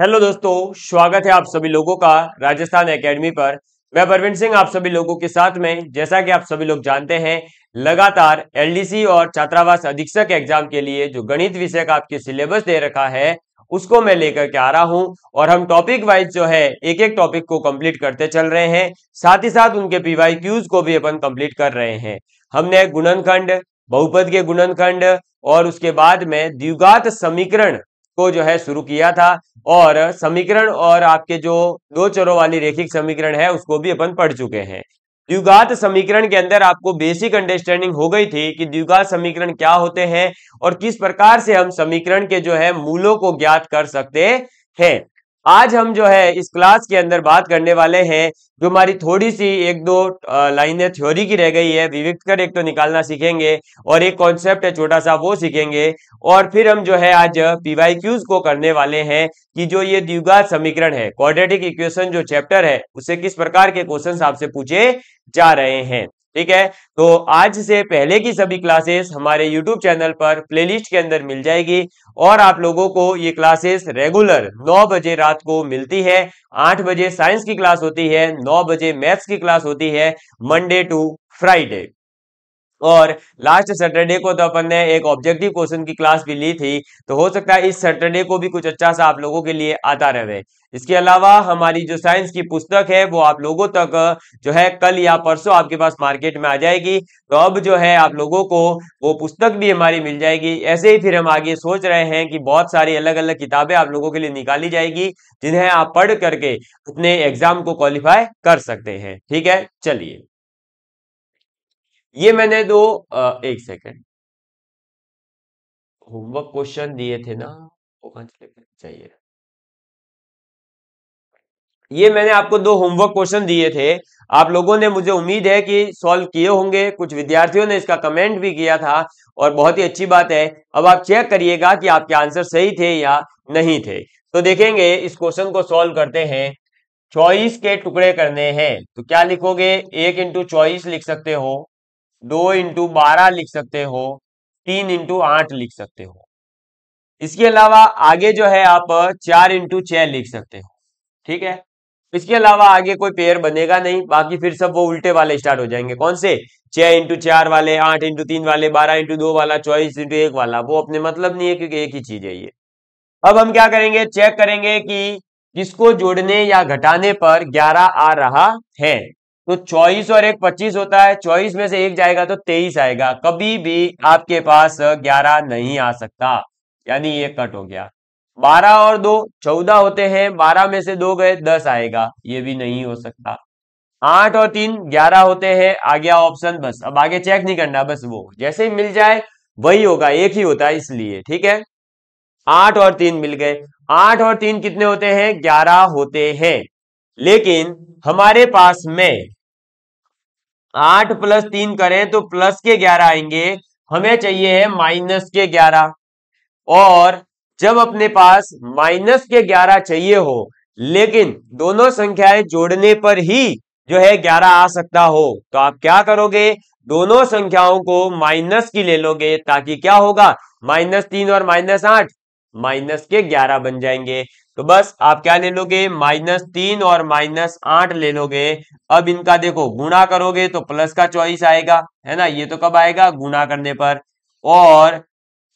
hello दोस्तों स्वागत है आप सभी लोगों का राजस्थान एकेडमी पर मैं परवीन सिंह आप सभी लोगों के साथ में जैसा कि आप सभी लोग जानते हैं लगातार एलडीसी और छात्रावास अधीक्षक एग्जाम के लिए जो गणित विषय का आपके सिलेबस दे रखा है उसको मैं लेकर के आ रहा हूं और हम टॉपिक वाइज जो है एक एक टॉपिक को कंप्लीट करते चल रहे हैं साथ ही साथ उनके पीवाई क्यूज को भी अपन कंप्लीट कर रहे हैं हमने गुणनखंड बहुपद के गुणनखंड और उसके बाद में द्विगात समीकरण को जो है शुरू किया था और समीकरण और आपके जो दो चरों वाली रेखिक समीकरण है उसको भी अपन पढ़ चुके हैं द्विघात समीकरण के अंदर आपको बेसिक अंडरस्टैंडिंग हो गई थी कि द्विघात समीकरण क्या होते हैं और किस प्रकार से हम समीकरण के जो है मूलों को ज्ञात कर सकते हैं आज हम जो है इस क्लास के अंदर बात करने वाले हैं जो हमारी थोड़ी सी एक दो लाइने थ्योरी की रह गई है कर एक तो निकालना सीखेंगे और एक कॉन्सेप्ट है छोटा सा वो सीखेंगे और फिर हम जो है आज पीवाई क्यूज को करने वाले हैं कि जो ये द्विघात समीकरण है क्वाड्रेटिक इक्वेशन जो चैप्टर है उसे किस प्रकार के क्वेश्चन आपसे पूछे जा रहे हैं ठीक है तो आज से पहले की सभी क्लासेस हमारे YouTube चैनल पर प्लेलिस्ट के अंदर मिल जाएगी और आप लोगों को ये क्लासेस रेगुलर 9 बजे रात को मिलती है 8 बजे साइंस की क्लास होती है 9 बजे मैथ्स की क्लास होती है मंडे टू फ्राइडे और लास्ट सैटरडे को तो अपन ने एक ऑब्जेक्टिव क्वेश्चन की क्लास भी ली थी तो हो सकता है इस सैटरडे को भी कुछ अच्छा सा आप लोगों के लिए आता रहे इसके अलावा हमारी जो साइंस की पुस्तक है वो आप लोगों तक जो है कल या परसों आपके पास मार्केट में आ जाएगी तो अब जो है आप लोगों को वो पुस्तक भी हमारी मिल जाएगी ऐसे ही फिर हम आगे सोच रहे हैं कि बहुत सारी अलग अलग किताबें आप लोगों के लिए निकाली जाएगी जिन्हें आप पढ़ करके अपने एग्जाम को क्वालिफाई कर सकते हैं ठीक है चलिए ये मैंने दो एक सेकेंड होमवर्क क्वेश्चन दिए थे ना चाहिए ये मैंने आपको दो होमवर्क क्वेश्चन दिए थे आप लोगों ने मुझे उम्मीद है कि सॉल्व किए होंगे कुछ विद्यार्थियों ने इसका कमेंट भी किया था और बहुत ही अच्छी बात है अब आप चेक करिएगा कि आपके आंसर सही थे या नहीं थे तो देखेंगे इस क्वेश्चन को सॉल्व करते हैं चॉइस के टुकड़े करने हैं तो क्या लिखोगे एक इंटू चॉइस लिख सकते हो दो इंटू बारह लिख सकते हो तीन इंटू आठ लिख सकते हो इसके अलावा आगे जो है आप चार इंटू छ लिख सकते हो ठीक है इसके अलावा आगे कोई पेयर बनेगा नहीं बाकी फिर सब वो उल्टे वाले स्टार्ट हो जाएंगे कौन से छह इंटू चार वाले आठ इंटू तीन वाले बारह इंटू दो वाला चौबीस इंटू एक वाला वो अपने मतलब नहीं है क्योंकि एक ही चीज है ये अब हम क्या करेंगे चेक करेंगे कि किसको जोड़ने या घटाने पर ग्यारह आ रहा है तो चौबीस और एक पच्चीस होता है चौबीस में से एक जाएगा तो तेईस आएगा कभी भी आपके पास ग्यारह नहीं आ सकता यानी ये कट हो गया बारह और दो चौदह होते हैं बारह में से दो गए दस आएगा ये भी नहीं हो सकता आठ और तीन ग्यारह होते हैं आ गया ऑप्शन बस अब आगे चेक नहीं करना बस वो जैसे ही मिल जाए वही होगा एक ही होता है इसलिए ठीक है आठ और तीन मिल गए आठ और तीन कितने होते हैं ग्यारह होते हैं लेकिन हमारे पास में आठ प्लस तीन करें तो प्लस के ग्यारह आएंगे हमें चाहिए है माइनस के ग्यारह और जब अपने पास माइनस के ग्यारह चाहिए हो लेकिन दोनों संख्याएं जोड़ने पर ही जो है ग्यारह आ सकता हो तो आप क्या करोगे दोनों संख्याओं को माइनस की ले लोगे ताकि क्या होगा माइनस तीन और माइनस आठ माइनस के ग्यारह बन जाएंगे तो बस आप क्या ले लोगे माइनस तीन और माइनस आठ ले लोगे अब इनका देखो गुणा करोगे तो प्लस का चॉइस आएगा है ना ये तो कब आएगा गुणा करने पर और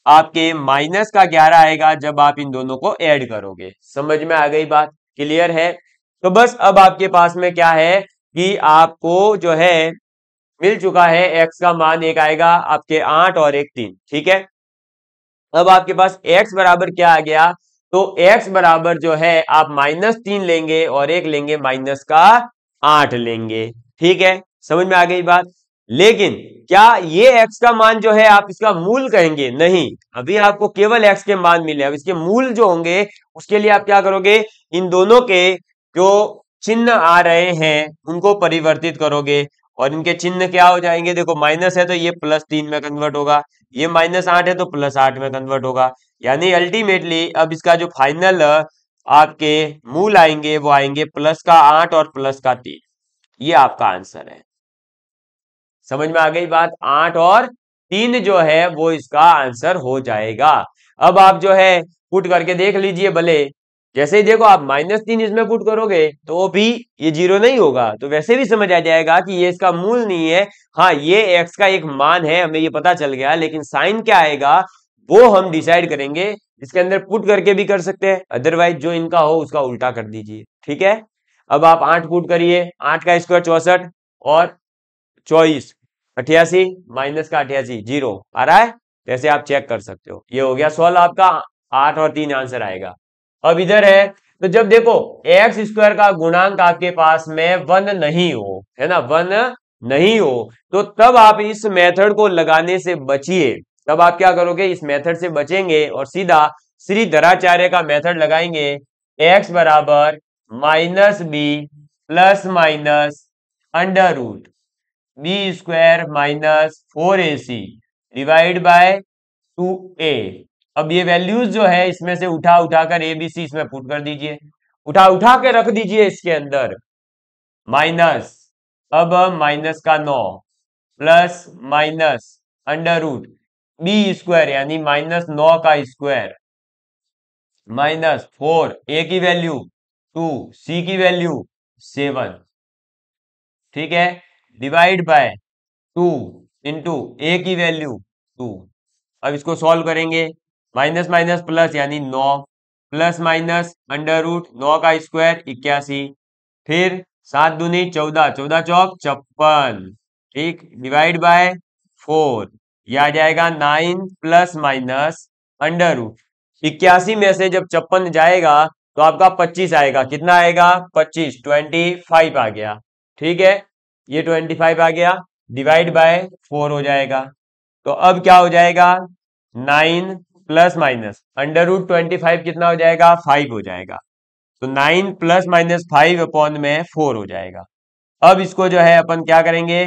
आपके माइनस का ग्यारह आएगा जब आप इन दोनों को ऐड करोगे समझ में आ गई बात क्लियर है तो बस अब आपके पास में क्या है कि आपको जो है मिल चुका है एक्स का मान एक आएगा आपके आठ और एक तीन ठीक है अब आपके पास एक्स बराबर क्या आ गया तो एक्स बराबर जो है आप माइनस तीन लेंगे और एक लेंगे माइनस का आठ लेंगे ठीक है समझ में आ गई बात लेकिन क्या ये एक्स का मान जो है आप इसका मूल कहेंगे नहीं अभी आपको केवल एक्स के मान मिले अब इसके मूल जो होंगे उसके लिए आप क्या करोगे इन दोनों के जो चिन्ह आ रहे हैं उनको परिवर्तित करोगे और इनके चिन्ह क्या हो जाएंगे देखो माइनस है तो ये प्लस तीन में कन्वर्ट होगा ये माइनस आठ है तो प्लस आठ में कन्वर्ट होगा यानी अल्टीमेटली अब इसका जो फाइनल आपके मूल आएंगे वो आएंगे प्लस का आठ और प्लस का तीन ये आपका आंसर है समझ में आ गई बात आठ और तीन जो है वो इसका आंसर हो जाएगा अब आप जो है पुट करके देख लीजिए भले जैसे ही देखो आप माइनस तीन इसमें पुट करोगे तो भी ये जीरो नहीं होगा तो वैसे भी समझ आ जाएगा कि ये इसका मूल नहीं है हाँ ये एक्स का एक मान है हमें ये पता चल गया लेकिन साइन क्या आएगा वो हम डिसाइड करेंगे इसके अंदर पुट करके भी कर सकते हैं अदरवाइज जो इनका हो उसका उल्टा कर दीजिए ठीक है अब आप आठ पुट करिए आठ का स्क्वायर चौसठ और चौबीस अठियासी माइनस का अठासी जीरो आ रहा है जैसे तो आप चेक कर सकते हो ये हो गया सोलह आपका आठ और तीन आंसर आएगा अब इधर है तो जब देखो एक्स स्क्वायर का गुणांक आपके पास में वन नहीं हो है ना वन नहीं हो तो तब आप इस मेथड को लगाने से बचिए तब आप क्या करोगे इस मेथड से बचेंगे और सीधा श्री धराचार्य का मेथड लगाएंगे एक्स बराबर minus b plus minus under root b square minus four a c divide by two a अब ये वैल्यूज जो है इसमें से उठा उठाकर ए बी सी इसमें पुट कर दीजिए उठा उठा के रख दीजिए इसके अंदर माइनस अब माइनस का नौ plus minus under root b square यानी माइनस नौ का स्क्वायर माइनस फोर ए की वैल्यू टू सी की वैल्यू सेवन ठीक है divide by two into a की वैल्यू टू अब इसको सॉल्व करेंगे माइनस माइनस प्लस यानी नौ प्लस माइनस अंडर रूट नौ का स्क्वायर इक्यासी फिर सात दूनी चौदह चौदह चौक छप्पन ठीक डिवाइड बाय फोर यह आ जाएगा nine plus minus under root इक्यासी में से जब छप्पन जाएगा तो आपका पच्चीस आएगा कितना आएगा पच्चीस ट्वेंटी फाइव आ गया ठीक है ये ट्वेंटी फाइव आ गया डिवाइड बाय फोर हो जाएगा तो अब क्या हो जाएगा nine plus minus under root twenty five कितना हो जाएगा फाइव हो जाएगा तो nine plus minus five upon में फोर हो जाएगा अब इसको जो है अपन क्या करेंगे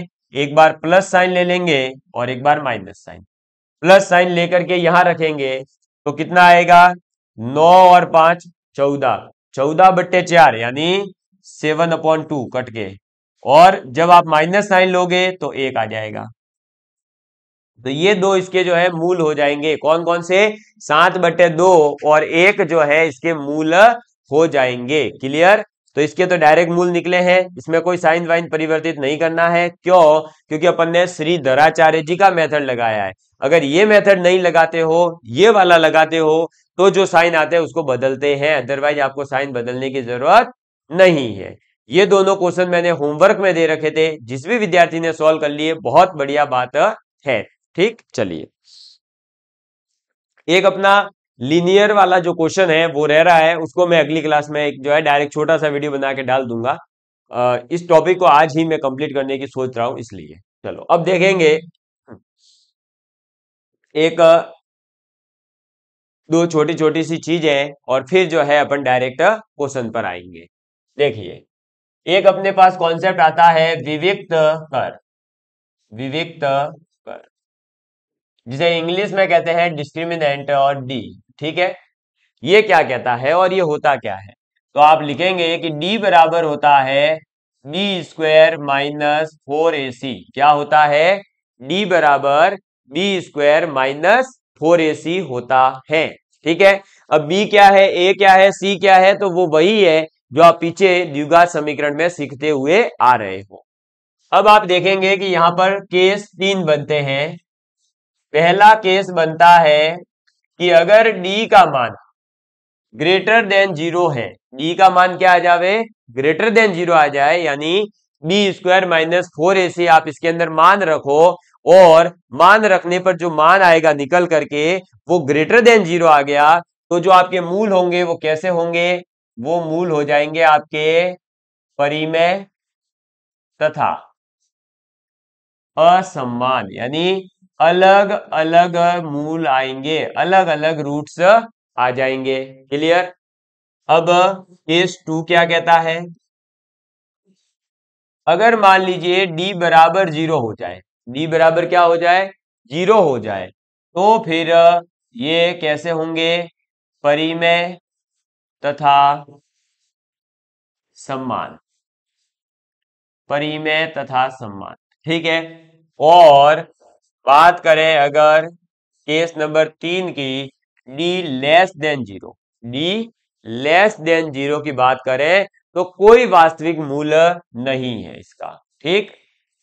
एक बार प्लस साइन ले लेंगे और एक बार माइनस साइन प्लस साइन लेकर के यहां रखेंगे तो कितना आएगा नौ और पांच चौदह चौदह बट्टे चार यानी सेवन अपॉन टू कट के और जब आप माइनस साइन लोगे तो एक आ जाएगा तो ये दो इसके जो है मूल हो जाएंगे कौन कौन से सात बटे दो और एक जो है इसके मूल हो जाएंगे क्लियर तो इसके तो डायरेक्ट मूल निकले हैं इसमें कोई साइन वाइन परिवर्तित नहीं करना है क्यों क्योंकि अपन ने श्री धराचार्य जी का मेथड लगाया है अगर ये मेथड नहीं लगाते हो ये वाला लगाते हो तो जो साइन आते हैं उसको बदलते हैं अदरवाइज आपको साइन बदलने की जरूरत नहीं है ये दोनों क्वेश्चन मैंने होमवर्क में दे रखे थे जिस भी विद्यार्थी ने सॉल्व कर लिए बहुत बढ़िया बात है ठीक चलिए एक अपना लीनियर वाला जो क्वेश्चन है वो रह रहा है उसको मैं अगली क्लास में एक जो है डायरेक्ट छोटा सा वीडियो बना के डाल दूंगा इस टॉपिक को आज ही मैं कंप्लीट करने की सोच रहा हूं इसलिए चलो अब देखेंगे एक दो छोटी छोटी सी चीजें और फिर जो है अपन डायरेक्ट क्वेश्चन पर आएंगे देखिए एक अपने पास कॉन्सेप्ट आता है विविक्त कर विविक्त कर जिसे इंग्लिश में कहते हैं डिस्क्रिमिनेंट और डी ठीक है ये क्या कहता है और ये होता क्या है तो आप लिखेंगे कि डी बराबर होता है b square minus four a c क्या होता है डी बराबर b square minus four a c होता है ठीक है अब बी क्या है ए क्या है सी क्या है तो वो वही है जो आप पीछे द्विघात समीकरण में सीखते हुए आ रहे हो अब आप देखेंगे कि यहाँ पर केस तीन बनते हैं पहला केस बनता है कि अगर डी का मान ग्रेटर देन जीरो है डी का मान क्या आ जावे ग्रेटर देन जीरो आ जाए यानी b square minus four a आप इसके अंदर मान रखो और मान रखने पर जो मान आएगा निकल करके वो ग्रेटर देन जीरो आ गया तो जो आपके मूल होंगे वो कैसे होंगे वो मूल हो जाएंगे आपके परिमय तथा असम्मान यानी अलग अलग मूल आएंगे अलग अलग रूट्स आ जाएंगे क्लियर अब केस टू क्या कहता है अगर मान लीजिए डी बराबर जीरो हो जाए डी बराबर क्या हो जाए जीरो हो जाए तो फिर ये कैसे होंगे परिमय तथा सम्मान परिमेय तथा सम्मान ठीक है और बात करें अगर केस नंबर तीन की D less than zero D less than zero की बात करें तो कोई वास्तविक मूल नहीं है इसका ठीक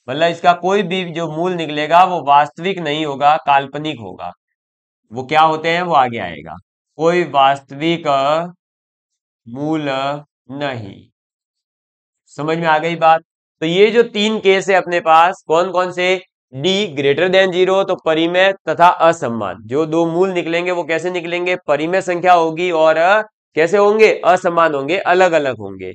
मतलब इसका कोई भी जो मूल निकलेगा वो वास्तविक नहीं होगा काल्पनिक होगा वो क्या होते हैं वो आगे आएगा कोई वास्तविक मूल नहीं समझ में आ गई बात तो ये जो तीन केस है अपने पास कौन कौन से डी ग्रेटर देन जीरो तो परिमेय तथा असम्मान जो दो मूल निकलेंगे वो कैसे निकलेंगे परिमेय संख्या होगी और कैसे होंगे असमान होंगे अलग अलग होंगे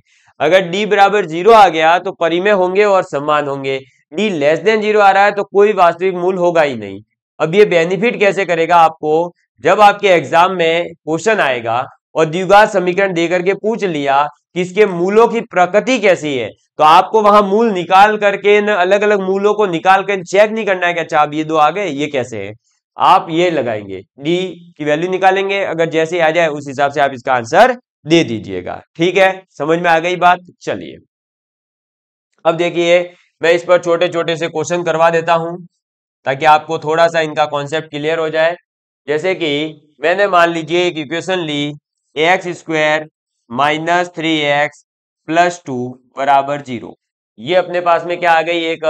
अगर डी बराबर जीरो आ गया तो परिमेय होंगे और सम्मान होंगे डी लेस देन जीरो आ रहा है तो कोई वास्तविक मूल होगा ही नहीं अब ये बेनिफिट कैसे करेगा आपको जब आपके एग्जाम में क्वेश्चन आएगा और द्विघात समीकरण देकर के पूछ लिया कि इसके मूलों की प्रकृति कैसी है तो आपको वहां मूल निकाल करके न अलग अलग मूलों को निकाल कर चेक नहीं करना है कि अच्छा आप ये दो आ गए ये कैसे है आप ये लगाएंगे डी की वैल्यू निकालेंगे अगर जैसे आ जाए उस हिसाब से आप इसका आंसर दे दीजिएगा ठीक है समझ में आ गई बात चलिए अब देखिए मैं इस पर छोटे छोटे से क्वेश्चन करवा देता हूं ताकि आपको थोड़ा सा इनका कॉन्सेप्ट क्लियर हो जाए जैसे कि मैंने मान लीजिए एक इक्वेशन ली x square minus three x plus two बराबर जीरो ये अपने पास में क्या आ गई एक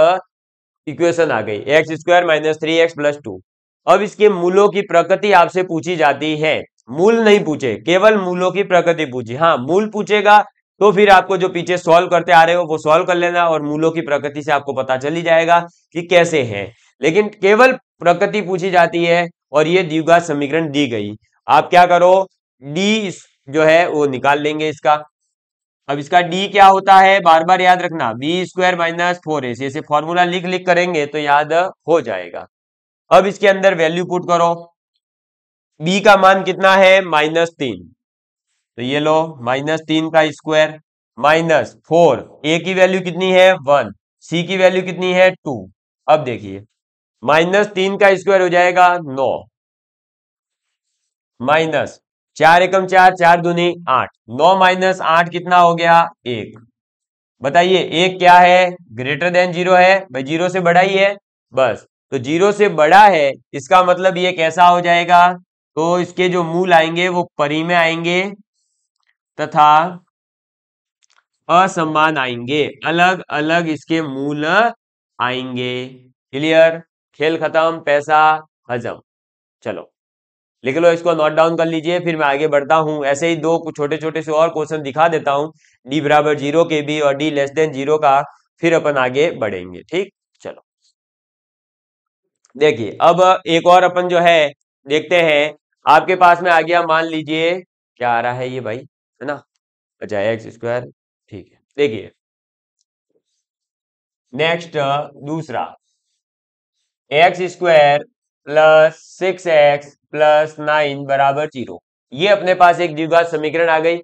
इक्वेशन आ गई x square minus three x plus two अब इसके मूलों की प्रकृति आपसे पूछी जाती है मूल नहीं पूछे केवल मूलों की प्रकृति पूछी हाँ मूल पूछेगा तो फिर आपको जो पीछे सॉल्व करते आ रहे हो वो सॉल्व कर लेना और मूलों की प्रकृति से आपको पता चली जाएगा कि कैसे है लेकिन केवल प्रकृति पूछी जाती है और ये द्विघात समीकरण दी गई आप क्या करो डी जो है वो निकाल लेंगे इसका अब इसका डी क्या होता है बार बार याद रखना b square minus four a ऐसे फॉर्मूला लिख लिख करेंगे तो याद हो जाएगा अब इसके अंदर वैल्यू पुट करो बी का मान कितना है माइनस तीन तो ये लो माइनस तीन का स्क्वायर माइनस फोर ए की वैल्यू कितनी है वन सी की वैल्यू कितनी है टू अब देखिए माइनस तीन का स्क्वायर हो जाएगा नौ माइनस चार एकम चार चार दूनी आठ नौ माइनस आठ कितना हो गया एक बताइए एक क्या है ग्रेटर देन जीरो है भाई जीरो से बड़ा ही है बस तो जीरो से बड़ा है इसका मतलब ये कैसा हो जाएगा तो इसके जो मूल आएंगे वो परी में आएंगे तथा असमान आएंगे अलग अलग इसके मूल आएंगे क्लियर खेल खत्म पैसा हजम चलो लिख लो इसको नोट डाउन कर लीजिए फिर मैं आगे बढ़ता हूँ ऐसे ही दो छोटे छोटे से और क्वेश्चन दिखा देता हूँ डी बराबर जीरो के भी और डी लेस देन जीरो का फिर अपन आगे बढ़ेंगे ठीक चलो देखिए अब एक और अपन जो है देखते हैं आपके पास में आ गया मान लीजिए क्या आ रहा है ये भाई है ना अच्छा एक्स स्क्वायर ठीक है देखिए नेक्स्ट दूसरा x square plus six x plus nine बराबर जीरो ये अपने पास एक द्विघात समीकरण आ गई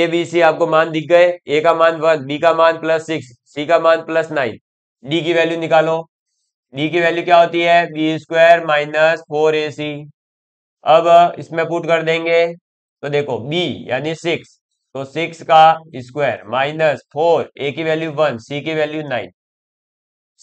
ए बी सी आपको मान दिख गए ए का मान वन बी का मान प्लस सिक्स सी का मान प्लस नाइन डी की वैल्यू निकालो डी की वैल्यू क्या होती है b square minus four a c अब इसमें पुट कर देंगे तो देखो बी यानी सिक्स तो सिक्स का स्क्वायर माइनस फोर ए की वैल्यू वन सी की वैल्यू नाइन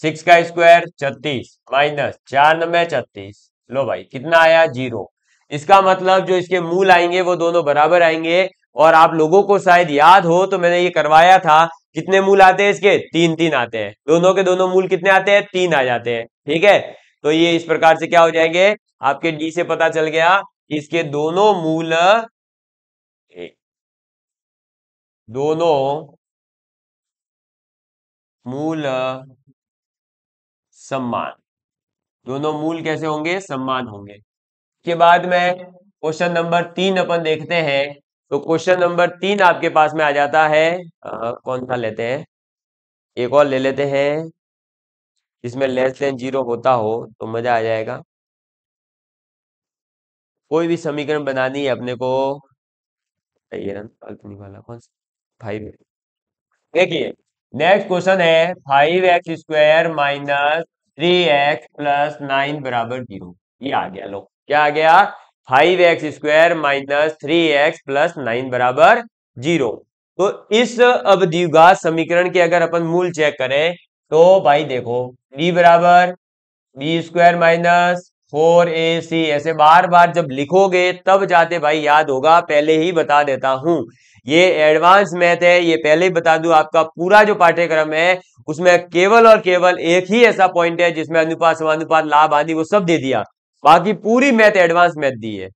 सिक्स का स्क्वायर छत्तीस माइनस चार नंबर छत्तीस लो भाई कितना आया जीरो इसका मतलब जो इसके मूल आएंगे वो दोनों बराबर आएंगे और आप लोगों को शायद याद हो तो मैंने ये करवाया था कितने मूल आते हैं इसके तीन तीन आते हैं दोनों के दोनों मूल कितने आते हैं तीन आ जाते हैं ठीक है तो ये इस प्रकार से क्या हो जाएंगे आपके डी से पता चल गया इसके दोनों मूल दोनों मूल सम्मान दोनों मूल कैसे होंगे सम्मान होंगे के बाद में क्वेश्चन नंबर तीन अपन देखते हैं तो क्वेश्चन नंबर तीन आपके पास में आ जाता है आ, कौन सा लेते हैं एक और ले लेते हैं जिसमें लेस देन जीरो होता हो तो मजा आ जाएगा कोई भी समीकरण बनानी है अपने को वाला कौन सा फाइव देखिए नेक्स्ट क्वेश्चन है five x square minus three x plus nine बराबर जीरो ये आ गया लो क्या आ गया five x square minus three x plus nine बराबर जीरो तो इस अब द्विघात समीकरण के अगर अपन मूल चेक करें तो भाई देखो बी बराबर b square minus four a c ऐसे बार बार जब लिखोगे तब जाते भाई याद होगा पहले ही बता देता हूं ये एडवांस मैथ है ये पहले ही बता दूं आपका पूरा जो पाठ्यक्रम है उसमें केवल और केवल एक ही ऐसा पॉइंट है जिसमें अनुपात समानुपात लाभ आदि वो सब दे दिया बाकी पूरी मैथ एडवांस मैथ दी है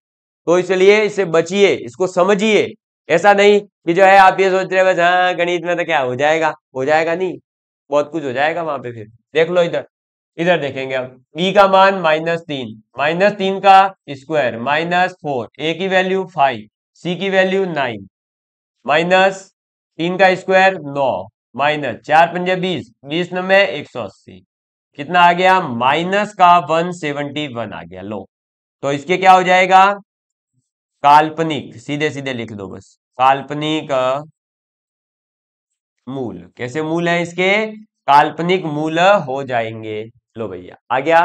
तो इसलिए इसे बचिए इसको समझिए ऐसा नहीं कि जो है आप ये सोच रहे बस हाँ गणित में तो क्या हो जाएगा हो जाएगा नहीं बहुत कुछ हो जाएगा वहां पे फिर देख लो इधर इधर देखेंगे अब b का मान माइनस तीन माइनस तीन का स्क्वायर माइनस फोर ए की वैल्यू फाइव सी की वैल्यू नाइन माइनस तीन का स्क्वायर नौ माइनस चार पंजे बीस बीस नंबर एक सौ अस्सी कितना आ गया माइनस का वन सेवेंटी वन आ गया लो तो इसके क्या हो जाएगा काल्पनिक सीधे सीधे लिख दो बस काल्पनिक मूल कैसे मूल है इसके काल्पनिक मूल हो जाएंगे लो भैया आ गया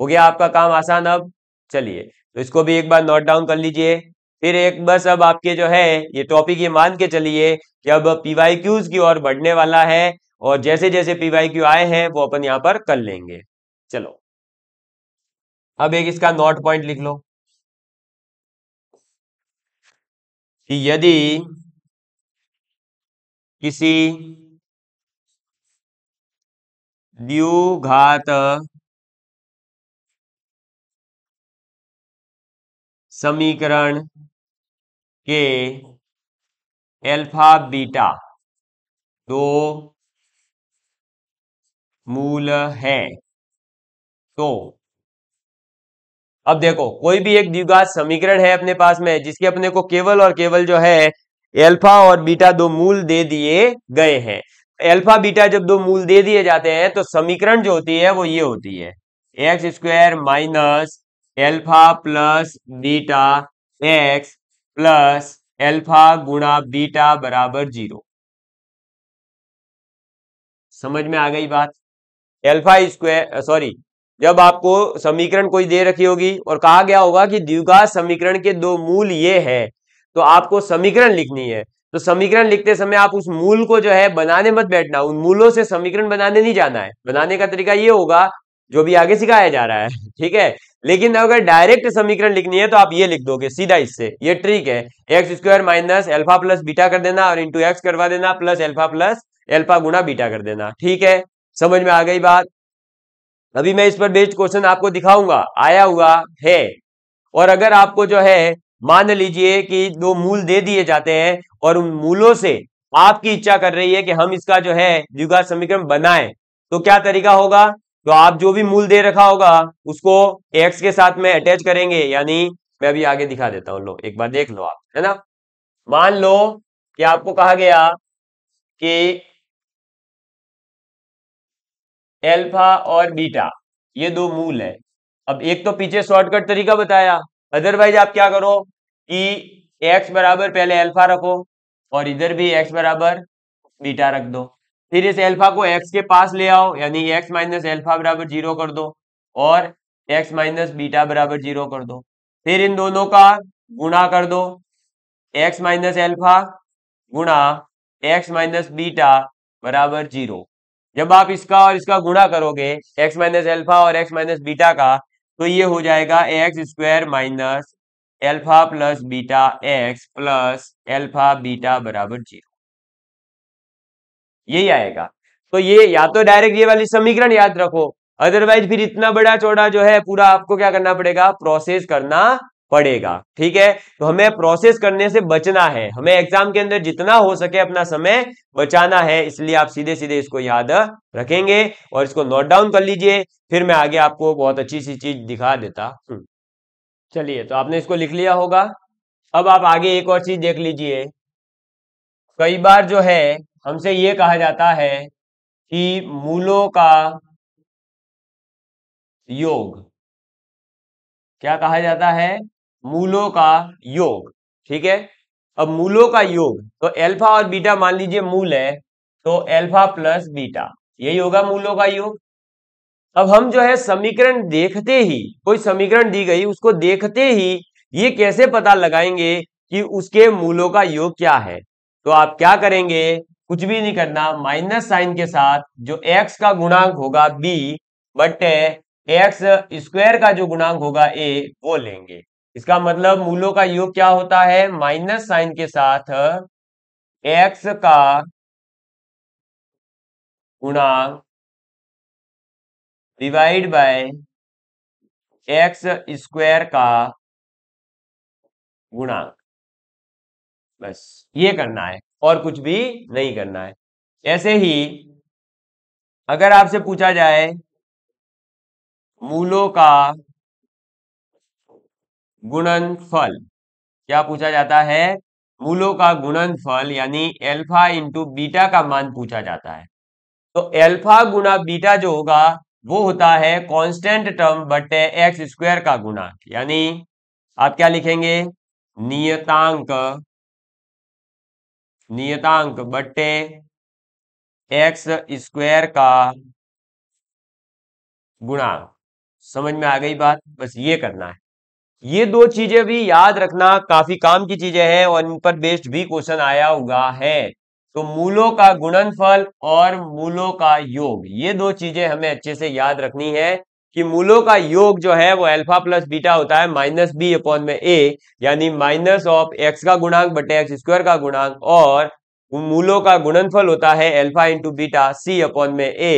हो गया आपका काम आसान अब चलिए तो इसको भी एक बार नोट डाउन कर लीजिए फिर एक बस अब आपके जो है ये टॉपिक ये मान के चलिए कि अब पीवाई क्यूज की ओर बढ़ने वाला है और जैसे जैसे पीवाई क्यू आए हैं वो अपन यहाँ पर कर लेंगे चलो अब एक इसका नॉट पॉइंट लिख लो कि यदि किसी घात समीकरण के एल्फा बीटा दो मूल है तो अब देखो कोई भी एक द्विघात समीकरण है अपने पास में जिसके अपने को केवल और केवल जो है एल्फा और बीटा दो मूल दे दिए गए हैं एल्फा बीटा जब दो मूल दे दिए जाते हैं तो समीकरण जो होती है वो ये होती है x square minus alpha plus beta x plus alpha गुणा बीटा बराबर जीरो समझ में आ गई बात एल्फा स्क्वायर सॉरी जब आपको समीकरण कोई दे रखी होगी और कहा गया होगा कि द्विघात समीकरण के दो मूल ये है तो आपको समीकरण लिखनी है तो समीकरण लिखते समय आप उस मूल को जो है बनाने मत बैठना उन मूलों से समीकरण बनाने नहीं जाना है बनाने का तरीका ये होगा जो भी आगे सिखाया जा रहा है ठीक है लेकिन अगर डायरेक्ट समीकरण लिखनी है तो आप ये लिख दोगे सीधा इससे ये ट्रिक है x square minus alpha plus beta कर देना और इंटू एक्स करवा देना प्लस एल्फा प्लस एल्फा गुना बीटा कर देना ठीक है समझ में आ गई बात अभी मैं इस पर बेस्ड क्वेश्चन आपको दिखाऊंगा आया हुआ है और अगर आपको जो है मान लीजिए कि दो मूल दे दिए जाते हैं और उन मूलों से आपकी इच्छा कर रही है कि हम इसका जो है द्विघात समीकरण बनाए तो क्या तरीका होगा तो आप जो भी मूल दे रखा होगा उसको एक्स के साथ में अटैच करेंगे यानी मैं अभी आगे दिखा देता हूं लो एक बार देख लो आप है ना मान लो कि आपको कहा गया कि एल्फा और बीटा ये दो मूल है अब एक तो पीछे शॉर्टकट तरीका बताया अदरवाइज आप क्या करो कि एक्स बराबर पहले एल्फा रखो और इधर भी एक्स बराबर बीटा रख दो फिर इस एल्फा को एक्स के पास ले आओ यानी एक्स माइनस एल्फा बराबर जीरो कर दो और एक्स माइनस बीटा बराबर जीरो कर दो फिर इन दोनों का गुणा कर दो एक्स माइनस एल्फा गुणा एक्स माइनस बीटा बराबर जीरो जब आप इसका और इसका गुणा करोगे एक्स माइनस एल्फा और एक्स माइनस बीटा का तो ये हो जाएगा x square minus alpha plus beta x plus alpha beta बराबर जीरो यही आएगा तो ये या तो डायरेक्ट ये वाली समीकरण याद रखो अदरवाइज फिर इतना बड़ा चौड़ा जो है पूरा आपको क्या करना पड़ेगा प्रोसेस करना पड़ेगा ठीक है तो हमें प्रोसेस करने से बचना है हमें एग्जाम के अंदर जितना हो सके अपना समय बचाना है इसलिए आप सीधे सीधे इसको याद रखेंगे और इसको नोट डाउन कर लीजिए फिर मैं आगे आपको बहुत अच्छी सी चीज दिखा देता हूँ चलिए तो आपने इसको लिख लिया होगा अब आप आगे एक और चीज देख लीजिए कई बार जो है हमसे ये कहा जाता है कि मूलों का योग क्या कहा जाता है मूलों का योग ठीक है अब मूलों का योग तो एल्फा और बीटा मान लीजिए मूल है तो एल्फा प्लस बीटा यही होगा मूलों का योग अब हम जो है समीकरण देखते ही कोई समीकरण दी गई उसको देखते ही ये कैसे पता लगाएंगे कि उसके मूलों का योग क्या है तो आप क्या करेंगे कुछ भी नहीं करना माइनस साइन के साथ जो एक्स का गुणांक होगा बी बटे एक्स स्क्वायर का जो गुणांक होगा ए वो लेंगे इसका मतलब मूलों का योग क्या होता है माइनस साइन के साथ एक्स का गुणांक डिवाइड बाय एक्स स्क्वायर का गुणांक बस ये करना है और कुछ भी नहीं करना है ऐसे ही अगर आपसे पूछा जाए मूलों का गुणनफल क्या पूछा जाता है मूलों का गुणनफल यानी एल्फा इंटू बीटा का मान पूछा जाता है तो एल्फा गुना बीटा जो होगा वो होता है कांस्टेंट टर्म बटे एक्स स्क्वायर का गुना यानी आप क्या लिखेंगे नियतांक नियतांक बटे एक्स स्क्वायर का गुणांक समझ में आ गई बात बस ये करना है ये दो चीजें भी याद रखना काफी काम की चीजें हैं और इन पर बेस्ड भी क्वेश्चन आया हुआ है तो मूलों का गुणनफल और मूलों का योग ये दो चीजें हमें अच्छे से याद रखनी है कि मूलों का योग जो है वो अल्फा प्लस बीटा होता है माइनस बी अपॉन में ए यानी माइनस ऑफ एक्स का गुणांक बटे एक्स स्क्वायर का गुणांक और मूलों का गुणनफल होता है alpha into beta c upon में ए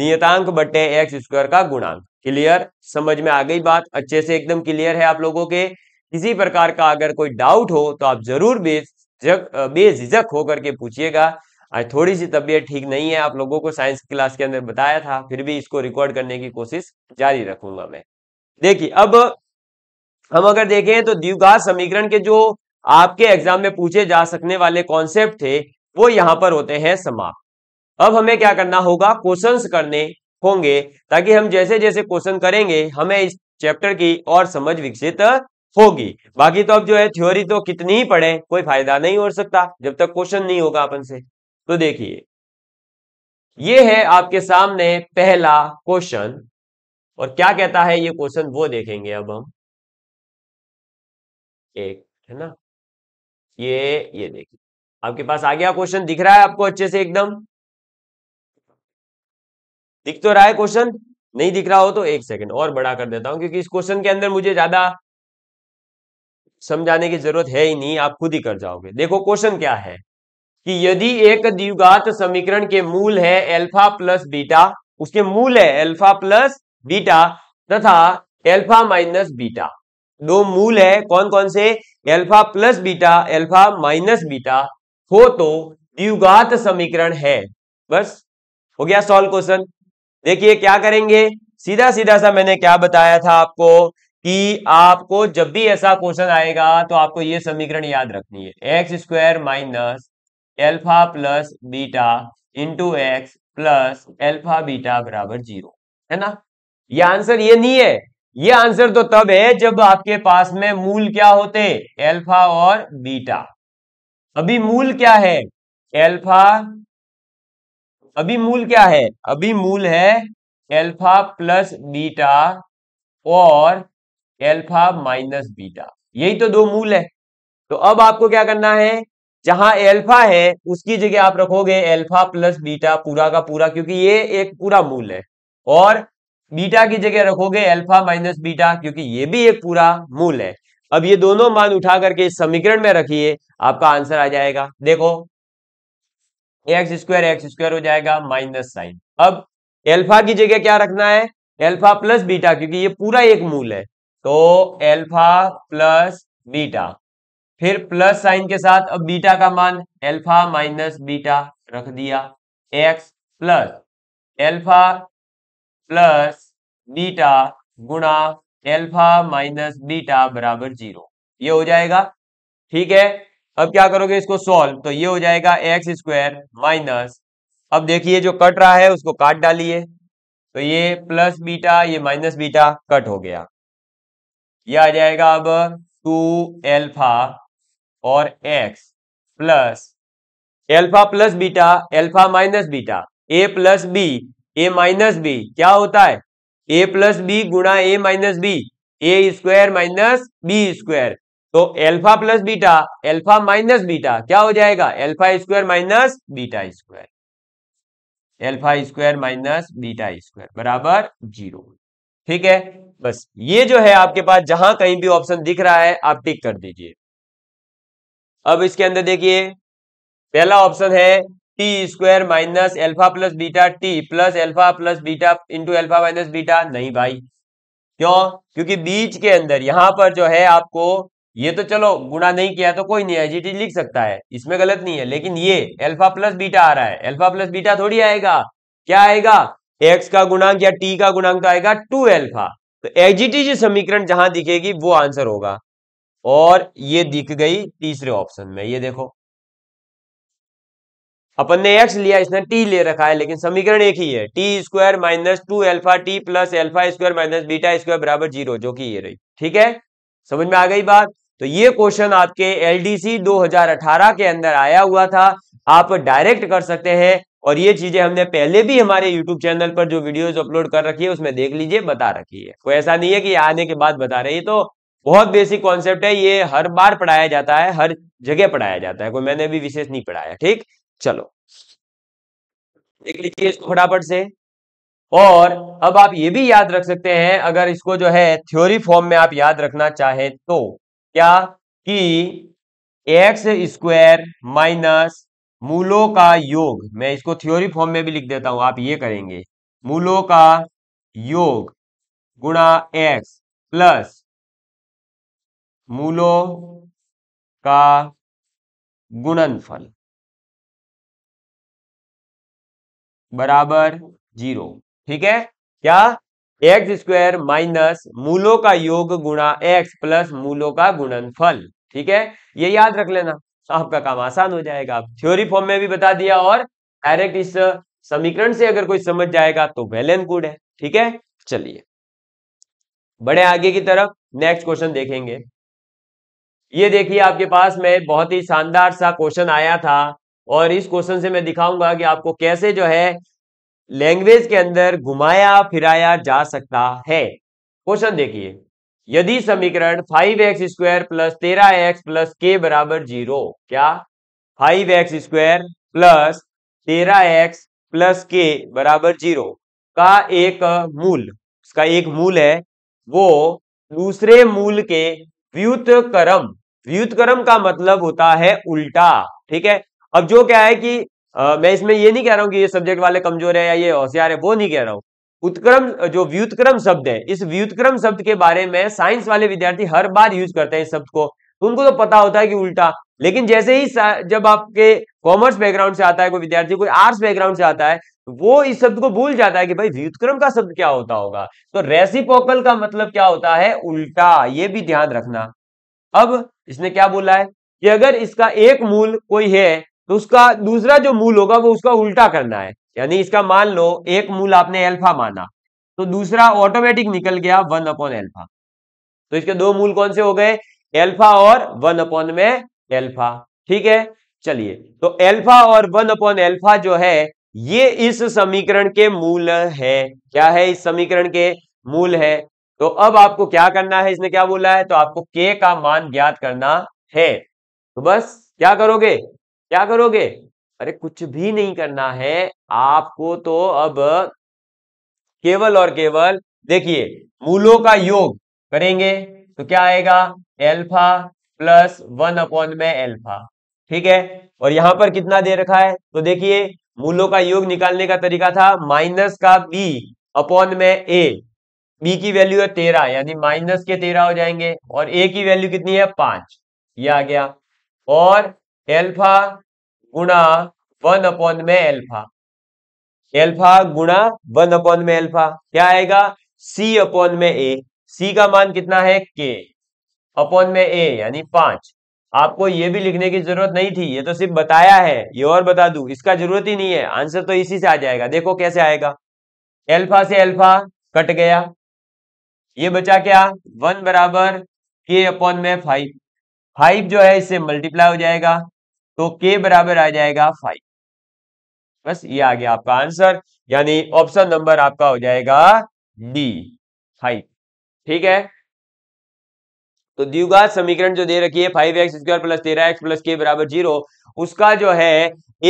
नियतांक बटे एक्स स्क्वायर का गुणांक क्लियर समझ में आ गई बात अच्छे से एकदम क्लियर है आप लोगों के किसी प्रकार का अगर कोई डाउट हो तो आप जरूर बेझिझक बेझिझक होकर के पूछिएगा आज थोड़ी सी तबीयत ठीक नहीं है आप लोगों को साइंस क्लास के अंदर बताया था फिर भी इसको रिकॉर्ड करने की कोशिश जारी रखूंगा मैं देखिए अब हम अगर देखें तो द्विघात समीकरण के जो आपके एग्जाम में पूछे जा सकने वाले कॉन्सेप्ट थे वो यहाँ पर होते हैं समाप्त अब हमें क्या करना होगा क्वेश्चंस करने होंगे ताकि हम जैसे जैसे क्वेश्चन करेंगे हमें इस चैप्टर की और समझ विकसित होगी बाकी तो अब जो है थ्योरी तो कितनी ही पढ़े कोई फायदा नहीं हो सकता जब तक क्वेश्चन नहीं होगा अपन से तो देखिए ये है आपके सामने पहला क्वेश्चन और क्या कहता है ये क्वेश्चन वो देखेंगे अब हम एक है ना ये ये देखिए आपके पास आ गया क्वेश्चन दिख रहा है आपको अच्छे से एकदम दिख तो रहा है क्वेश्चन नहीं दिख रहा हो तो एक सेकंड और बड़ा कर देता हूं क्योंकि इस क्वेश्चन के अंदर मुझे ज्यादा समझाने की जरूरत है ही नहीं आप खुद ही कर जाओगे देखो क्वेश्चन क्या है कि यदि एक द्विघात समीकरण के मूल है अल्फा प्लस बीटा उसके मूल है अल्फा प्लस बीटा तथा अल्फा माइनस बीटा दो मूल है कौन कौन से alpha plus beta alpha minus beta हो तो द्विघात समीकरण है बस हो गया सॉल्व क्वेश्चन देखिए क्या करेंगे सीधा सीधा सा मैंने क्या बताया था आपको कि आपको जब भी ऐसा क्वेश्चन आएगा तो आपको यह समीकरण याद रखनी है x square minus alpha plus beta into x plus alpha beta बराबर जीरो है ना ये आंसर ये नहीं है ये आंसर तो तब है जब आपके पास में मूल क्या होते एल्फा और बीटा अभी मूल क्या है एल्फा अभी मूल क्या है अभी मूल है एल्फा प्लस बीटा और एल्फा माइनस बीटा यही तो दो मूल है तो अब आपको क्या करना है जहां एल्फा है उसकी जगह आप रखोगे एल्फा प्लस बीटा पूरा का पूरा क्योंकि ये एक पूरा मूल है और बीटा की जगह रखोगे एल्फा माइनस बीटा क्योंकि ये भी एक पूरा मूल है अब ये दोनों मान उठा करके इस समीकरण में रखिए आपका आंसर आ जाएगा देखो एक्स स्क्वायर एक्स स्क्वायर हो जाएगा माइनस साइन अब एल्फा की जगह क्या रखना है एल्फा प्लस बीटा क्योंकि ये पूरा एक मूल है तो एल्फा प्लस बीटा फिर प्लस साइन के साथ अब बीटा का मान एल्फा माइनस बीटा रख दिया x plus alpha plus beta गुणा एल्फा माइनस बीटा बराबर जीरो ये हो जाएगा ठीक है अब क्या करोगे इसको सॉल्व तो ये हो जाएगा एक्स स्क्वायर माइनस अब देखिए जो कट रहा है उसको काट डालिए तो ये प्लस बीटा ये माइनस बीटा कट हो गया यह आ जाएगा अब टू एल्फा और x plus alpha plus beta alpha minus beta a plus b a minus b क्या होता है ए प्लस बी गुणा a minus b a square minus b square तो alpha plus beta alpha minus beta क्या हो जाएगा alpha square minus beta square alpha square minus beta square बराबर zero ठीक है बस ये जो है आपके पास जहां कहीं भी ऑप्शन दिख रहा है आप टिक कर दीजिए अब इसके अंदर देखिए पहला ऑप्शन है t square minus alpha plus beta t plus alpha plus beta into alpha minus beta नहीं भाई क्यों क्योंकि बीच के अंदर यहां पर जो है आपको ये तो चलो गुणा नहीं किया तो कोई नहीं एजीटी लिख सकता है इसमें गलत नहीं है लेकिन ये एल्फा प्लस बीटा आ रहा है एल्फा प्लस बीटा थोड़ी आएगा क्या आएगा एक्स का गुणांक या टी का गुणांक तो आएगा टू एल्फा तो एजीटी जो समीकरण जहां दिखेगी वो आंसर होगा और ये दिख गई तीसरे ऑप्शन में ये देखो अपन ने एक्स लिया इसने टी ले रखा है लेकिन समीकरण एक ही है t square minus two alpha t plus alpha square minus beta square बराबर जीरो जो कि ये रही ठीक है समझ में आ गई बात तो ये क्वेश्चन आपके एलडीसी 2018 के अंदर आया हुआ था आप डायरेक्ट कर सकते हैं और ये चीजें हमने पहले भी हमारे YouTube चैनल पर जो वीडियोस अपलोड कर रखी है उसमें देख लीजिए बता रखी है कोई ऐसा नहीं है कि आने के बाद बता रही तो बहुत बेसिक कॉन्सेप्ट है ये हर बार पढ़ाया जाता है हर जगह पढ़ाया जाता है कोई मैंने भी विशेष नहीं पढ़ाया ठीक चलो देख लीजिए इसको फटाफट से और अब आप ये भी याद रख सकते हैं अगर इसको जो है थ्योरी फॉर्म में आप याद रखना चाहें तो क्या कि एक्स स्क्वायर माइनस मूलों का योग मैं इसको थ्योरी फॉर्म में भी लिख देता हूं आप ये करेंगे मूलों का योग गुणा एक्स प्लस मूलों का गुणनफल बराबर जीरो ठीक है क्या एक्स स्क्वायर माइनस मूलों का योग गुणा एक्स प्लस मूलों का गुणनफल ठीक है ये याद रख लेना आपका काम आसान हो जाएगा थ्योरी फॉर्म में भी बता दिया और डायरेक्ट इस समीकरण से अगर कोई समझ जाएगा तो वेल एंड गुड है ठीक है चलिए बड़े आगे की तरफ नेक्स्ट क्वेश्चन देखेंगे ये देखिए आपके पास में बहुत ही शानदार सा क्वेश्चन आया था और इस क्वेश्चन से मैं दिखाऊंगा कि आपको कैसे जो है लैंग्वेज के अंदर घुमाया फिराया जा सकता है क्वेश्चन देखिए यदि समीकरण फाइव एक्स स्क्वायर प्लस तेरह एक्स प्लस के बराबर जीरो क्या फाइव एक्स स्क्वायर प्लस तेरह एक्स प्लस के बराबर जीरो का एक मूल उसका एक मूल है वो दूसरे मूल के व्युत करम व्युत का मतलब होता है उल्टा ठीक है अब जो क्या है कि आ, मैं इसमें ये नहीं कह रहा हूं कि ये सब्जेक्ट वाले कमजोर है या ये होशियार है वो नहीं कह रहा हूं उत्क्रम जो व्युतक्रम शब्द है इस व्युतक्रम शब्द के बारे में साइंस वाले विद्यार्थी हर बार यूज करते हैं इस शब्द को उनको तो पता होता है कि उल्टा लेकिन जैसे ही जब आपके कॉमर्स बैकग्राउंड से आता है कोई विद्यार्थी कोई आर्ट्स बैकग्राउंड से आता है वो इस शब्द को भूल जाता है कि भाई व्युतक्रम का शब्द क्या होता होगा तो रेसिपोकल का मतलब क्या होता है उल्टा ये भी ध्यान रखना अब इसने क्या बोला है कि अगर इसका एक मूल कोई है तो उसका दूसरा जो मूल होगा वो उसका उल्टा करना है यानी इसका मान लो एक मूल आपने एल्फा माना तो दूसरा ऑटोमेटिक निकल गया वन अपॉन एल्फा तो इसके दो मूल कौन से हो गए एल्फा और वन अपॉन में एल्फा ठीक है चलिए तो एल्फा और वन अपॉन एल्फा जो है ये इस समीकरण के मूल है क्या है इस समीकरण के मूल है तो अब आपको क्या करना है इसने क्या बोला है तो आपको के का मान ज्ञात करना है तो बस क्या करोगे क्या करोगे अरे कुछ भी नहीं करना है आपको तो अब केवल और केवल देखिए मूलों का योग करेंगे तो क्या आएगा एल्फा प्लस वन अपॉन में एल्फा ठीक है और यहां पर कितना दे रखा है तो देखिए मूलों का योग निकालने का तरीका था माइनस का बी अपॉन में ए बी की वैल्यू है तेरह यानी माइनस के तेरह हो जाएंगे और ए की वैल्यू कितनी है पांच ये आ गया और एल्फा गुणा वन अपॉन में एल्फा एल्फा गुणा वन अपॉन में एल्फा क्या आएगा सी अपॉन में ए सी का मान कितना है के अपॉन में ए यानी पांच आपको ये भी लिखने की जरूरत नहीं थी ये तो सिर्फ बताया है ये और बता दू इसका जरूरत ही नहीं है आंसर तो इसी से आ जाएगा देखो कैसे आएगा एल्फा से एल्फा कट गया ये बचा क्या वन बराबर के अपॉन में फाइव फाइव जो है इससे मल्टीप्लाई हो जाएगा तो के बराबर आ जाएगा फाइव बस ये आ गया आपका आंसर यानी ऑप्शन नंबर आपका हो जाएगा डी फाइव ठीक है तो द्विघात समीकरण जो दे रखी है फाइव एक्स स्क्वायर प्लस तेरह एक्स प्लस के बराबर जीरो उसका जो है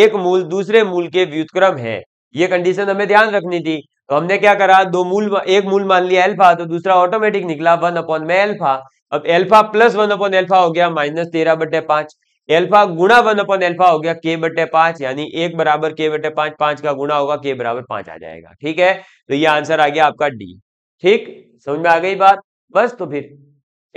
एक मूल दूसरे मूल के व्युतक्रम है ये कंडीशन हमें ध्यान रखनी थी तो हमने क्या करा दो मूल एक मूल मान लिया एल्फा तो दूसरा ऑटोमेटिक निकला वन अपॉन में एल्फा अब alpha plus one upon alpha हो गया माइनस तेरह बटे पांच एल्फा गुणा वन अपॉन एल्फा हो गया के बटे पांच यानी एक बराबर के बटे पांच पांच का गुणा होगा के बराबर पांच आ जाएगा ठीक है तो ये आंसर आ गया आपका डी ठीक समझ में आ गई बात बस तो फिर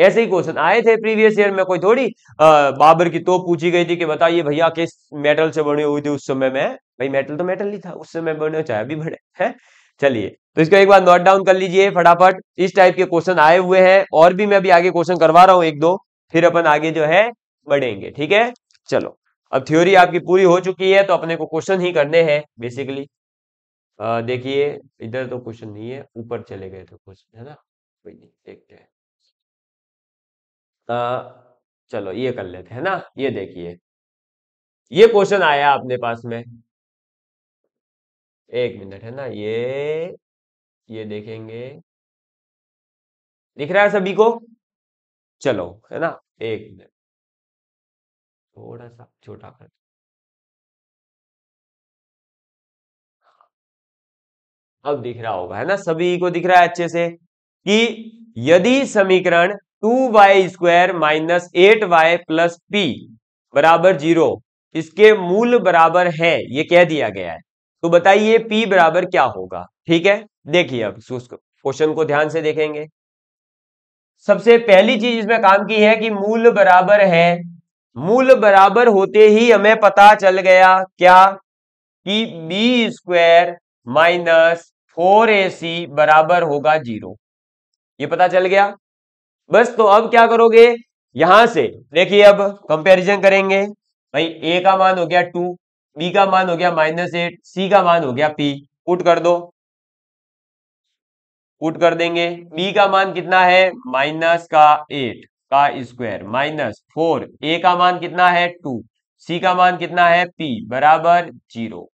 ऐसे ही क्वेश्चन आए थे प्रीवियस ईयर में कोई थोड़ी आ, बाबर की तोप पूछी गई थी कि बताइए भैया किस मेटल से बने हुई थी उस समय में भाई मेटल तो मेटल ही था उस समय बने चाहे अभी बने हैं चलिए तो इसको एक बार नोट डाउन कर लीजिए फटाफट इस टाइप के क्वेश्चन आए हुए हैं और भी मैं अभी आगे क्वेश्चन करवा रहा हूँ एक दो फिर अपन आगे जो है बढ़ेंगे ठीक है चलो अब थ्योरी आपकी पूरी हो चुकी है तो अपने को क्वेश्चन ही करने हैं बेसिकली देखिए इधर तो क्वेश्चन नहीं है ऊपर चले गए तो क्वेश्चन है ना कोई नहीं देखते हैं तो चलो ये कर लेते हैं ना ये देखिए ये क्वेश्चन आया अपने पास में एक मिनट है ना ये ये देखेंगे दिख रहा है सभी को चलो है ना एक मिनट थोड़ा सा छोटा कर अब दिख रहा होगा है ना सभी को दिख रहा है अच्छे से कि यदि समीकरण two y square minus eight y plus p बराबर जीरो इसके मूल बराबर है ये कह दिया गया है तो बताइए पी बराबर क्या होगा ठीक है देखिए अब क्वेश्चन को ध्यान से देखेंगे सबसे पहली चीज इसमें काम की है कि मूल बराबर है मूल बराबर होते ही हमें पता चल गया क्या कि b square minus four a c बराबर होगा जीरो ये पता चल गया बस तो अब क्या करोगे यहां से देखिए अब कंपैरिजन करेंगे भाई ए का मान हो गया टू बी का मान हो गया माइनस एट सी का मान हो गया पी पुट कर दो पुट कर देंगे बी का मान कितना है माइनस का एट का स्क्वायर माइनस फोर ए का मान कितना है टू सी का मान कितना है पी बराबर जीरो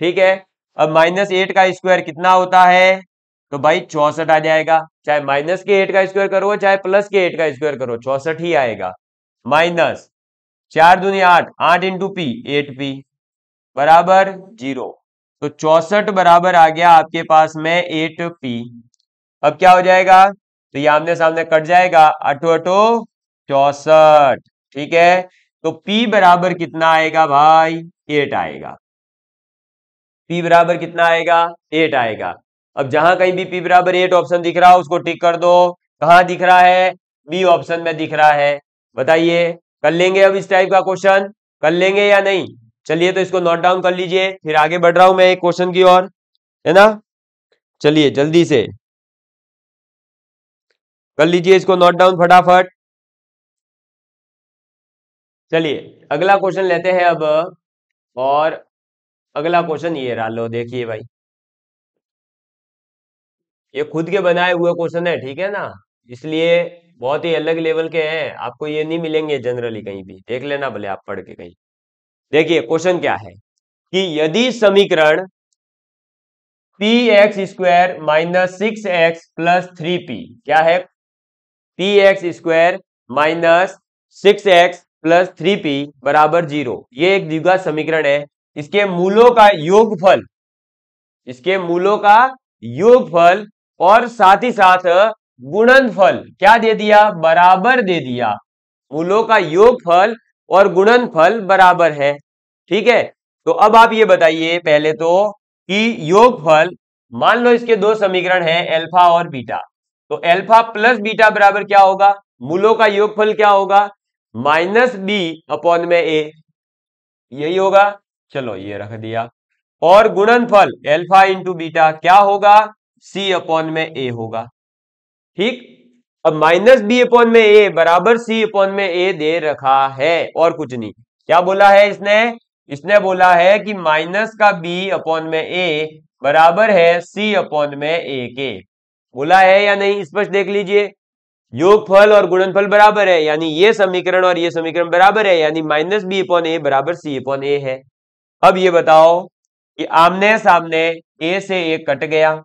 ठीक है अब माइनस एट का स्क्वायर कितना होता है तो भाई चौसठ आ जाएगा चाहे माइनस के एट का स्क्वायर करो चाहे प्लस के एट का स्क्वायर करो चौसठ ही आएगा माइनस चार दुनिया आठ आठ इंटू पी एट पी बराबर जीरो तो चौसठ बराबर आ गया आपके पास में एट पी अब क्या हो जाएगा तो ये आमने सामने कट जाएगा आठो अठो चौसठ ठीक है तो P बराबर कितना आएगा भाई एट आएगा P बराबर कितना आएगा एट आएगा अब जहां कहीं भी पी बराबर एट ऑप्शन दिख रहा है उसको टिक कर दो कहा दिख रहा है बी ऑप्शन में दिख रहा है बताइए कर लेंगे अब इस टाइप का क्वेश्चन कर लेंगे या नहीं चलिए तो इसको नोट डाउन कर लीजिए फिर आगे बढ़ रहा हूं मैं एक क्वेश्चन की ओर है ना चलिए जल्दी से कर लीजिए इसको नोट डाउन फटाफट चलिए अगला क्वेश्चन लेते हैं अब और अगला क्वेश्चन ये रहा लो देखिए भाई ये खुद के बनाए हुए क्वेश्चन है ठीक है ना इसलिए बहुत ही अलग लेवल के हैं आपको ये नहीं मिलेंगे जनरली कहीं भी देख लेना भले आप पढ़ के कहीं देखिए क्वेश्चन क्या है कि यदि समीकरण p x square minus six x plus three p क्या है p x square minus six x plus three p बराबर जीरो ये एक द्विघात समीकरण है इसके मूलों का योगफल इसके मूलों का योगफल और साथ ही साथ गुणनफल क्या दे दिया बराबर दे दिया फूलों का योग फल और गुणनफल बराबर है ठीक है तो अब आप ये बताइए पहले तो कि योगफल मान लो इसके दो समीकरण हैं अल्फा और बीटा तो अल्फा प्लस बीटा बराबर क्या होगा मूलों का योगफल क्या होगा माइनस बी अपॉन में ए यही होगा चलो ये रख दिया और गुणनफल अल्फा इंटू बीटा क्या होगा सी अपॉन में ए होगा ठीक अब माइनस बी अपॉन में ए बराबर सी अपॉन में ए दे रखा है और कुछ नहीं क्या बोला है इसने इसने बोला है कि माइनस का बी अपॉन में ए बराबर है सी अपॉन में ए के बोला है या नहीं स्पष्ट देख लीजिए योग फल और गुणनफल बराबर है यानी ये समीकरण और ये समीकरण बराबर है यानी माइनस बी अपॉन ए बराबर सी अपॉन ए है अब ये बताओ कि आमने सामने ए से ए कट गया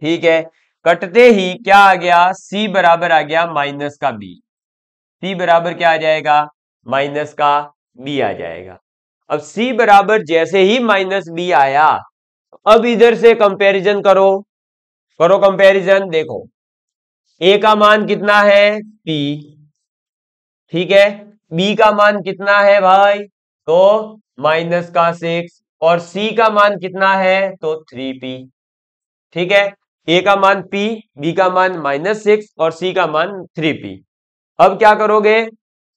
ठीक है कटते ही क्या आ गया सी बराबर आ गया माइनस का बी c बराबर क्या आ जाएगा माइनस का बी आ जाएगा अब सी बराबर जैसे ही माइनस बी आया अब इधर से कंपैरिजन करो करो कंपैरिजन देखो ए का मान कितना है पी ठीक है बी का मान कितना है भाई तो माइनस का सिक्स और सी का मान कितना है तो थ्री पी ठीक है ए का मान पी बी का मान माइनस सिक्स और सी का मान थ्री पी अब क्या करोगे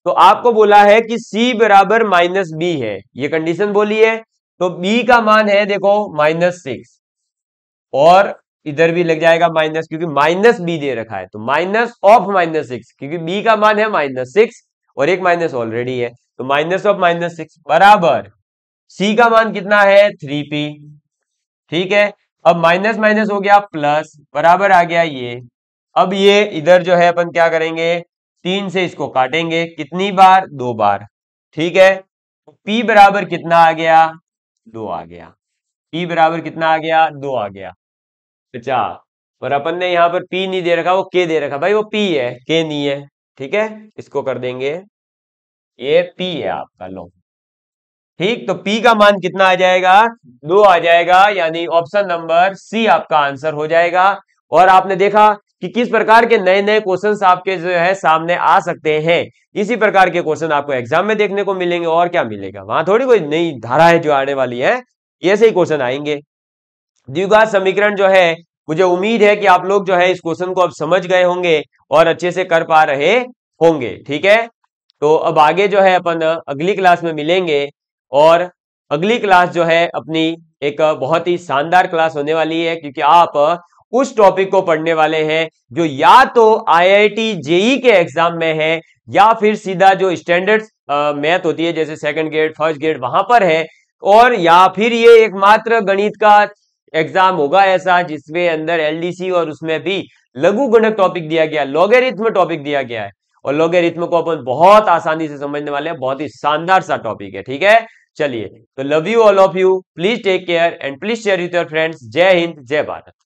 तो आपको बोला है कि सी बराबर माइनस बी है ये कंडीशन बोली है तो बी का मान है देखो माइनस सिक्स और इधर भी लग जाएगा माइनस क्योंकि माइनस बी दे रखा है तो माइनस ऑफ माइनस सिक्स क्योंकि बी का मान है माइनस सिक्स और एक माइनस ऑलरेडी है तो माइनस ऑफ माइनस सिक्स बराबर सी का मान कितना है थ्री पी ठीक है अब माइनस माइनस हो गया प्लस बराबर आ गया ये अब ये इधर जो है अपन क्या करेंगे तीन से इसको काटेंगे कितनी बार दो बार ठीक है तो p बराबर कितना आ गया दो आ गया p बराबर कितना आ गया दो आ गया अच्छा पर अपन ने यहां पर p नहीं दे रखा वो k दे रखा भाई वो p है k नहीं है ठीक है इसको कर देंगे ये p है आपका लोग ठीक तो P का मान कितना आ जाएगा दो आ जाएगा यानी ऑप्शन नंबर सी आपका आंसर हो जाएगा और आपने देखा कि किस प्रकार के नए नए क्वेश्चन आपके जो है सामने आ सकते हैं इसी प्रकार के क्वेश्चन आपको एग्जाम में देखने को मिलेंगे और क्या मिलेगा वहां थोड़ी कोई नई धारा है जो आने वाली है ऐसे ही क्वेश्चन आएंगे द्विगा समीकरण जो है मुझे उम्मीद है कि आप लोग जो है इस क्वेश्चन को अब समझ गए होंगे और अच्छे से कर पा रहे होंगे ठीक है तो अब आगे जो है अपन अगली क्लास में मिलेंगे और अगली क्लास जो है अपनी एक बहुत ही शानदार क्लास होने वाली है क्योंकि आप उस टॉपिक को पढ़ने वाले हैं जो या तो आईआईटी जेई e के एग्जाम में है या फिर सीधा जो स्टैंडर्ड मैथ होती है जैसे सेकंड ग्रेड फर्स्ट ग्रेड वहां पर है और या फिर ये एकमात्र गणित का एग्जाम होगा ऐसा जिसमें अंदर एलडीसी और उसमें भी लघु गणक टॉपिक दिया गया लॉगेरिथम टॉपिक दिया गया है और लोगेरिथम को अपन बहुत आसानी से समझने वाले हैं बहुत ही शानदार सा टॉपिक है ठीक है चलिए तो love you all of you please take care and please share with your friends जय हिंद जय भारत